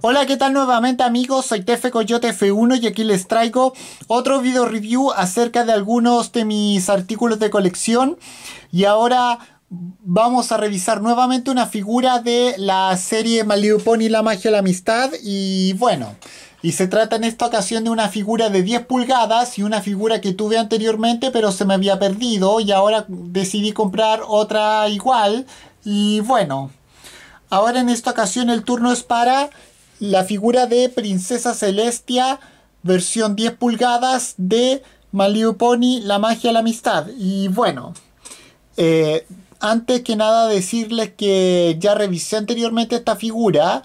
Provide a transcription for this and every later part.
Hola, ¿qué tal nuevamente amigos? Soy Tefe Coyote F1 y aquí les traigo otro video review acerca de algunos de mis artículos de colección. Y ahora vamos a revisar nuevamente una figura de la serie My Pony La Magia la Amistad. Y bueno, y se trata en esta ocasión de una figura de 10 pulgadas y una figura que tuve anteriormente pero se me había perdido y ahora decidí comprar otra igual. Y bueno, ahora en esta ocasión el turno es para la figura de Princesa Celestia, versión 10 pulgadas de Malibu Pony, La magia de la amistad. Y bueno, eh, antes que nada decirles que ya revisé anteriormente esta figura,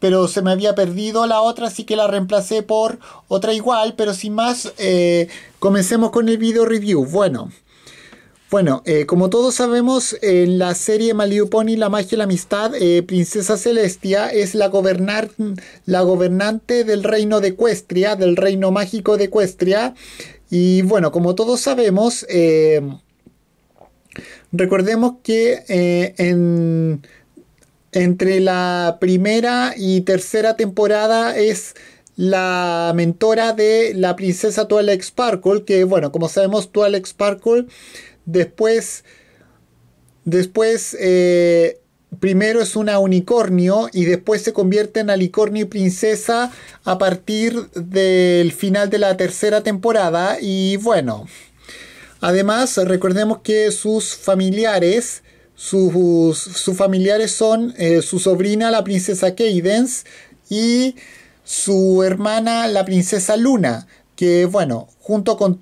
pero se me había perdido la otra, así que la reemplacé por otra igual. Pero sin más, eh, comencemos con el video review. Bueno. Bueno, eh, como todos sabemos, en la serie Maliuponi, La magia y la amistad, eh, Princesa Celestia es la, la gobernante del reino de Equestria, del reino mágico de Equestria. Y bueno, como todos sabemos, eh, recordemos que entre la primera y tercera temporada es la mentora de la princesa Twilight Sparkle, que bueno, como sabemos, Twilight Sparkle Después, después eh, primero es una unicornio y después se convierte en alicornio y princesa a partir del final de la tercera temporada. Y bueno, además recordemos que sus familiares, sus, sus familiares son eh, su sobrina la princesa Cadence y su hermana la princesa Luna, que bueno, junto con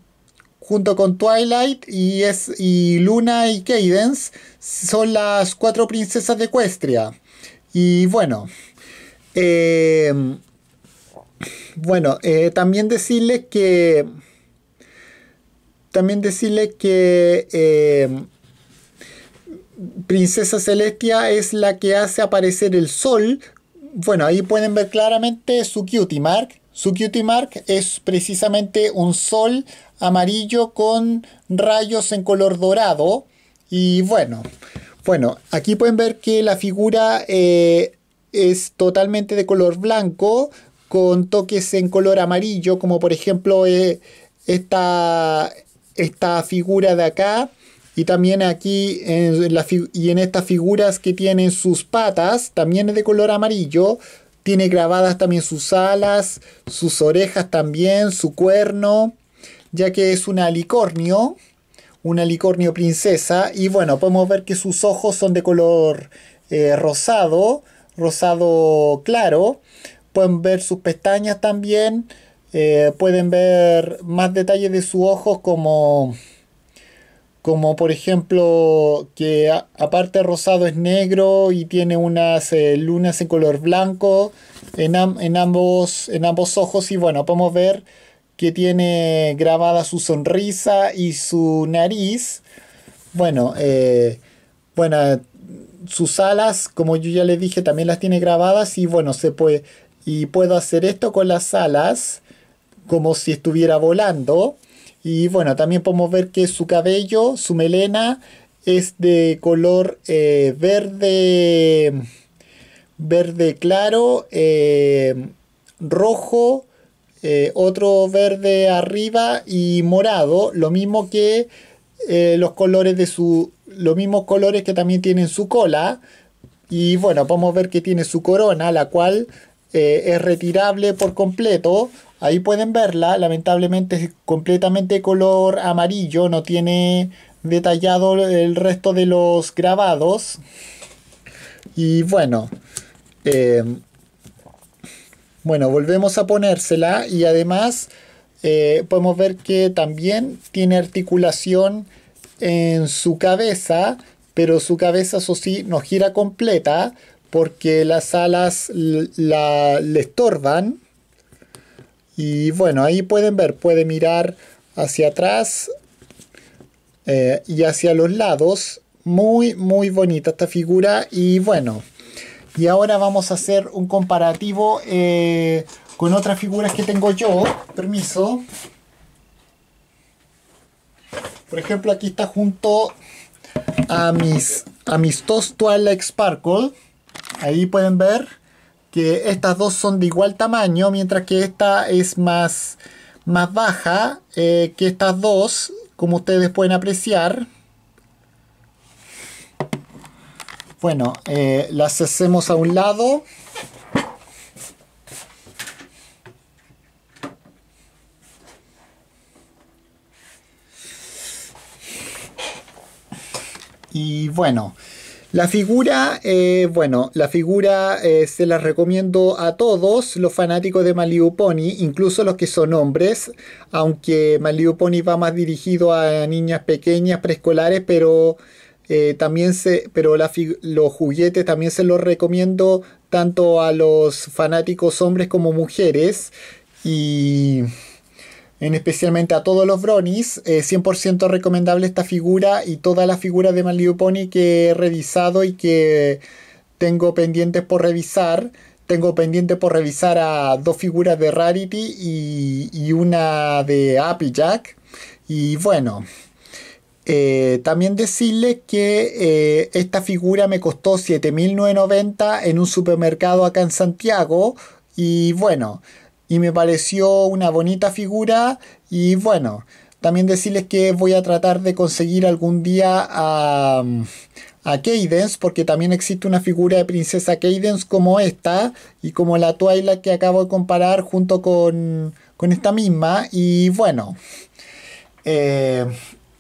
junto con Twilight y, es, y Luna y Cadence, son las cuatro princesas de Ecuestria. Y bueno, eh, bueno, eh, también decirles que. También decirles que. Eh, Princesa Celestia es la que hace aparecer el sol. Bueno, ahí pueden ver claramente su cutie mark su cutie mark es precisamente un sol amarillo con rayos en color dorado. Y bueno, bueno, aquí pueden ver que la figura eh, es totalmente de color blanco con toques en color amarillo, como por ejemplo eh, esta, esta figura de acá. Y también aquí en y en estas figuras que tienen sus patas, también es de color amarillo, tiene grabadas también sus alas, sus orejas también, su cuerno, ya que es un alicornio, un alicornio princesa. Y bueno, podemos ver que sus ojos son de color eh, rosado, rosado claro. Pueden ver sus pestañas también. Eh, pueden ver más detalles de sus ojos como como por ejemplo que aparte rosado es negro y tiene unas eh, lunas en color blanco en, ambos, en ambos ojos y bueno, podemos ver que tiene grabada su sonrisa y su nariz. Bueno, eh, bueno, sus alas, como yo ya les dije, también las tiene grabadas y bueno, se puede, y puedo hacer esto con las alas como si estuviera volando. Y bueno, también podemos ver que su cabello, su melena, es de color eh, verde, verde claro, eh, rojo, eh, otro verde arriba y morado, lo mismo que los colores de su, los mismos colores que también tienen su cola. Y bueno, podemos ver que tiene su corona, la cual eh, es retirable por completo. Ahí pueden verla, lamentablemente es completamente color amarillo, no tiene detallado el resto de los grabados. Y bueno, eh, bueno, volvemos a ponérsela y además eh, podemos ver que también tiene articulación en su cabeza, pero su cabeza, eso sí, no gira completa, porque las alas la, le estorban. Y bueno, ahí pueden ver, puede mirar hacia atrás eh, y hacia los lados. Muy, muy bonita esta figura. Y bueno, y ahora vamos a hacer un comparativo eh, con otras figuras que tengo yo. Permiso. Por ejemplo, aquí está junto a mis, a mis dos Sparkle. Ahí pueden ver que estas dos son de igual tamaño, mientras que esta es más, más baja eh, que estas dos, como ustedes pueden apreciar. Bueno, eh, las hacemos a un lado. Y bueno, la figura, eh, bueno, la figura eh, se la recomiendo a todos los fanáticos de Malibu Pony, incluso los que son hombres, aunque Malibu Pony va más dirigido a niñas pequeñas, preescolares, pero eh, también se, pero los juguetes también se los recomiendo tanto a los fanáticos hombres como mujeres y especialmente a todos los bronies. 100% eh, recomendable esta figura y todas las figuras de Malibu Pony que he revisado y que tengo pendientes por revisar. Tengo pendientes por revisar a dos figuras de Rarity y, una de Applejack. Y bueno, eh, también decirles que eh, esta figura me costó 7.990 en un supermercado acá en Santiago. Y bueno, y me pareció una bonita figura y bueno, también decirles que voy a tratar de conseguir algún día a, a Cadence, porque también existe una figura de princesa Cadence como esta y como la Twilight que acabo de comparar junto con, con esta misma. Y bueno, eh,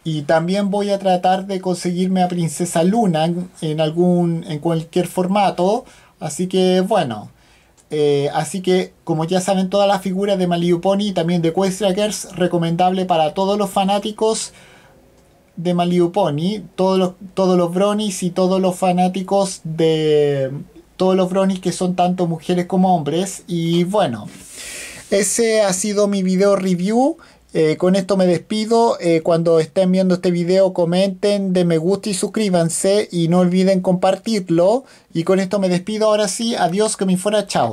y también voy a tratar de conseguirme a Princesa Luna en, algún, en cualquier formato. Así que bueno. Eh, así que, como ya saben, todas las figuras de Pony y también de Quest recomendable para todos los fanáticos de Maliuponi, todos los, todos los bronis y todos los fanáticos de todos los bronis que son tanto mujeres como hombres. Y bueno, ese ha sido mi video review. Eh, con esto me despido. Eh, cuando estén viendo este video, comenten, de me gusta y suscríbanse. Y no olviden compartirlo. Y con esto me despido. Ahora sí, adiós, que me fuera, chao.